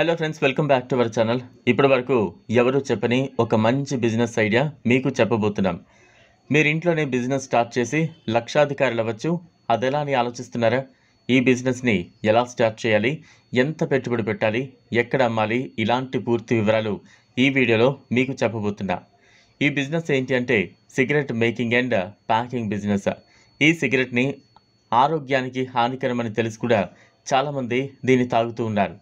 hello friends welcome back to our channel ఇప్పటి వరకు ఎవరు చెప్పని ఒక మంచి బిజినెస్ ఐడియా మీకు చెప్పబోతున్నాం మీరు ఇంట్లోనే బిజినెస్ స్టార్ట్ చేసి లక్షాధికారులు అవ్వచ్చు ఎలా అని ఆలోచిస్తున్నారా ఈ బిజినెస్ని ఎలా స్టార్ట్ చేయాలి ఎంత పెట్టుబడి పెట్టాలి ఎక్కడ అమ్మాలి ఇలాంటి పూర్తి వివరాలు ఈ వీడియోలో మీకు చెప్పబోతున్నా ఈ బిజినెస్ ఏంటి అంటే cigarette making and packing business ఈ సిగరెట్ని ఆరోగ్యానికి హానికరమని తెలిసి కూడా చాలామంది దీన్ని తాగుతూ ఉన్నారు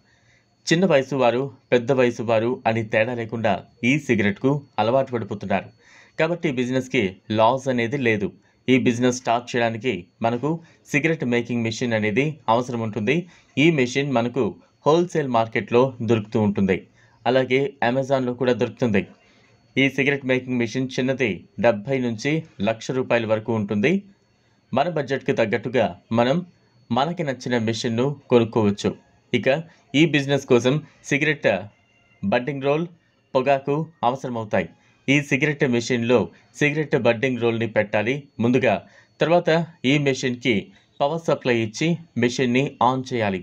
చిన్న వయసు వారు పెద్ద వయసు వారు అని తేడా లేకుండా ఈ సిగరెట్కు అలవాటు పడిపోతున్నారు కాబట్టి బిజినెస్కి లాస్ అనేది లేదు ఈ బిజినెస్ స్టార్ట్ చేయడానికి మనకు సిగరెట్ మేకింగ్ మెషిన్ అనేది అవసరం ఉంటుంది ఈ మెషిన్ మనకు హోల్సేల్ మార్కెట్లో దొరుకుతూ ఉంటుంది అలాగే అమెజాన్లో కూడా దొరుకుతుంది ఈ సిగరెట్ మేకింగ్ మెషిన్ చిన్నది డెబ్భై నుంచి లక్ష రూపాయల వరకు ఉంటుంది మన బడ్జెట్కి తగ్గట్టుగా మనం మనకి నచ్చిన మెషిన్ను కొనుక్కోవచ్చు ఇక ఈ బిజినెస్ కోసం సిగరెట్ బడ్డింగ్ రోల్ పొగాకు అవసరమవుతాయి ఈ సిగరెట్ మెషిన్లో సిగరెట్ బడ్డింగ్ రోల్ని పెట్టాలి ముందుగా తర్వాత ఈ మెషిన్కి పవర్ సప్లై ఇచ్చి మెషిన్ని ఆన్ చేయాలి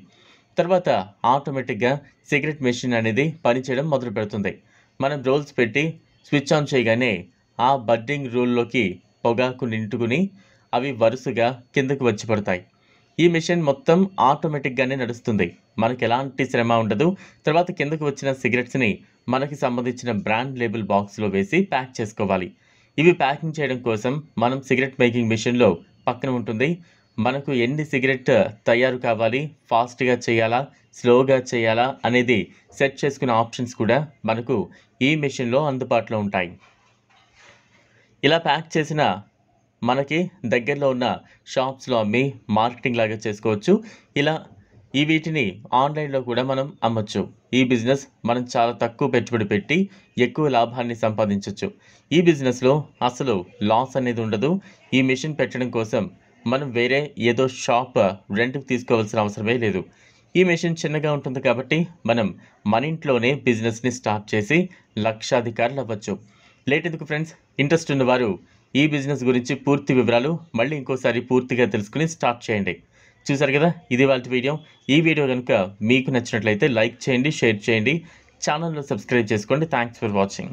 తర్వాత ఆటోమేటిక్గా సిగరెట్ మెషిన్ అనేది పనిచేయడం మొదలు పెడుతుంది మనం రోల్స్ పెట్టి స్విచ్ ఆన్ చేయగానే ఆ బడ్డింగ్ రోల్లోకి పొగాకు నింటుకుని అవి వరుసగా కిందకు వచ్చి పడతాయి ఈ మిషన్ మొత్తం ఆటోమేటిక్గానే నడుస్తుంది మనకి ఎలాంటి శ్రమ ఉండదు తర్వాత కిందకు వచ్చిన సిగరెట్స్ని మనకి సంబంధించిన బ్రాండ్ లేబుల్ బాక్స్లో వేసి ప్యాక్ చేసుకోవాలి ఇవి ప్యాకింగ్ చేయడం కోసం మనం సిగరెట్ మేకింగ్ మిషన్లో పక్కన ఉంటుంది మనకు ఎన్ని సిగరెట్ తయారు కావాలి ఫాస్ట్గా చేయాలా స్లోగా చేయాలా అనేది సెట్ చేసుకునే ఆప్షన్స్ కూడా మనకు ఈ మిషన్లో అందుబాటులో ఉంటాయి ఇలా ప్యాక్ చేసిన మనకి దగ్గరలో ఉన్న షాప్స్లో అమ్మి మార్కెటింగ్ లాగా చేసుకోవచ్చు ఇలా ఈ వీటిని ఆన్లైన్లో కూడా మనం అమ్మచ్చు ఈ బిజినెస్ మనం చాలా తక్కువ పెట్టుబడి పెట్టి ఎక్కువ లాభాన్ని సంపాదించవచ్చు ఈ బిజినెస్లో అసలు లాస్ అనేది ఉండదు ఈ మిషన్ పెట్టడం కోసం మనం వేరే ఏదో షాప్ రెంట్కి తీసుకోవాల్సిన అవసరమే లేదు ఈ మిషన్ చిన్నగా ఉంటుంది కాబట్టి మనం మన ఇంట్లోనే బిజినెస్ని స్టార్ట్ చేసి లక్షాధికారులు అవ్వచ్చు లేట్ ఎందుకు ఫ్రెండ్స్ ఇంట్రెస్ట్ ఉన్నవారు ఈ బిజినెస్ గురించి పూర్తి వివరాలు మళ్ళీ ఇంకోసారి పూర్తిగా తెలుసుకుని స్టార్ట్ చేయండి చూసారు కదా ఇది వాళ్ళ వీడియో ఈ వీడియో కనుక మీకు నచ్చినట్లయితే లైక్ చేయండి షేర్ చేయండి ఛానల్లో సబ్స్క్రైబ్ చేసుకోండి థ్యాంక్స్ ఫర్ వాచింగ్